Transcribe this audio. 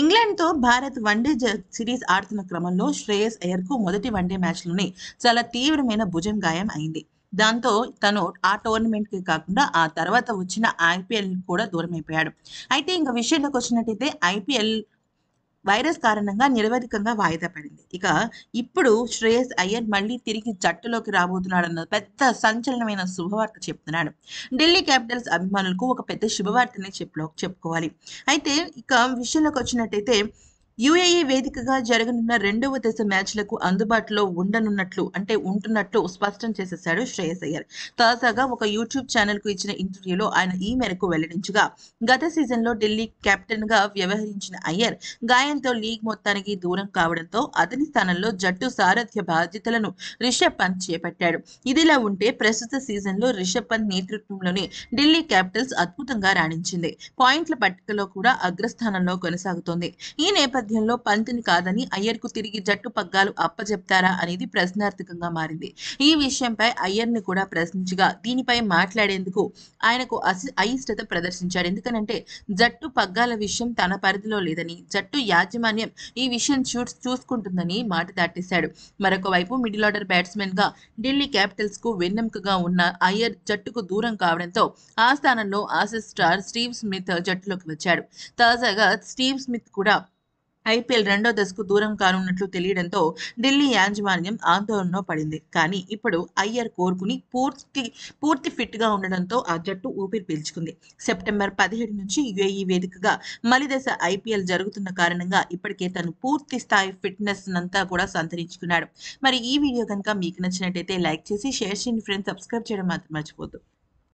ఇంగ్లాండ్తో Bharat one day series ఆడుతున్న క్రమంలో శ్రేయస్ అయ్యర్కు మొదటి వన్డే మ్యాచ్లోనే చాలా తీవ్రమైన భుజం గాయం అయింది దాంతో తను ఆ టోర్నమెంట్కి కాకుండా ఆ తర్వాత వచ్చిన ఐపీఎల్ కూడా దూరం అయిపోయాడు అయితే ఇంకా విషయంలోకి వచ్చినట్టయితే ఐపీఎల్ వైరస్ కారణంగా నిరవధికంగా వాయిదా పడింది ఇక ఇప్పుడు శ్రేయస్ అయ్యర్ మళ్ళీ తిరిగి జట్టులోకి రాబోతున్నాడు అన్న పెద్ద సంచలనమైన శుభవార్త చెప్తున్నాడు ఢిల్లీ క్యాపిటల్స్ అభిమానులకు ఒక పెద్ద శుభవార్తనే చెప్పులో చెప్పుకోవాలి అయితే ఇక విషయంలోకి వచ్చినట్టయితే యుఏఈ వేదికగా జరగనున్న రెండవ దశ మ్యాచ్లకు అందుబాటులో ఉండనున్నట్లు అంటే ఉంటున్నట్లు స్పష్టం చేసేశాడు శ్రేయస్ అయ్యర్ తాజాగా ఒక యూట్యూబ్ ఛానల్ కు ఇచ్చిన ఇంటర్వ్యూలో ఆయన ఈ మేరకు వెల్లడించగా గత సీజన్ లో ఢిల్లీ కెప్టెన్ గా వ్యవహరించిన అయ్యర్ గాయంతో లీగ్ మొత్తానికి దూరం కావడంతో అతని స్థానంలో జట్టు సారథ్య బాధ్యతలను రిషబ్ పంత్ చేపట్టాడు ఇదిలా ఉంటే ప్రస్తుత సీజన్ లో రిషబ్ పంత్ నేతృత్వంలోని ఢిల్లీ క్యాపిటల్స్ అద్భుతంగా రాణించింది పాయింట్ల పట్టికలో కూడా అగ్రస్థానంలో కొనసాగుతోంది ఈ నేపథ్యంలో నేపథ్యంలో పంతుని కాదని అయ్యర్కు తిరిగి జట్టు పగ్గాలు అప్పచెప్తారా అనేది ప్రశ్నార్థకంగా మారింది ఈ విషయంపై అయ్యర్ని కూడా ప్రశ్నించగా దీనిపై మాట్లాడేందుకు ఆయనకు అసి అయిష్టత ప్రదర్శించాడు ఎందుకనంటే జట్టు పగ్గాల విషయం తన పరిధిలో లేదని జట్టు యాజమాన్యం ఈ విషయం చూసుకుంటుందని మాట దాటేశాడు మరొక వైపు మిడిల్ ఆర్డర్ గా ఢిల్లీ క్యాపిటల్స్ కు వెన్నెముకగా ఉన్న అయ్యర్ జట్టుకు దూరం కావడంతో ఆ స్థానంలో ఆసిస్ స్టార్ స్టీవ్ స్మిత్ జట్టులోకి వచ్చాడు తాజాగా స్టీవ్ స్మిత్ కూడా ఐపీఎల్ రెండో దశకు దూరం కానున్నట్లు తెలియడంతో ఢిల్లీ యాజమాన్యం ఆందోళనలో పడింది కానీ ఇప్పుడు అయ్యర్ కోరుకుని పూర్తి పూర్తి ఫిట్ గా ఉండడంతో ఆ జట్టు ఊపిరి పీల్చుకుంది సెప్టెంబర్ పదిహేడు నుంచి యుఏఈ వేదికగా మలిదశ ఐపీఎల్ జరుగుతున్న కారణంగా ఇప్పటికే తను పూర్తి స్థాయి ఫిట్నెస్ అంతా కూడా సంతరించుకున్నాడు మరి ఈ వీడియో కనుక మీకు నచ్చినట్టయితే లైక్ చేసి షేర్ చేయండి ఫ్రెండ్స్ సబ్స్క్రైబ్ చేయడం మాత్రం మర్చిపోతుంది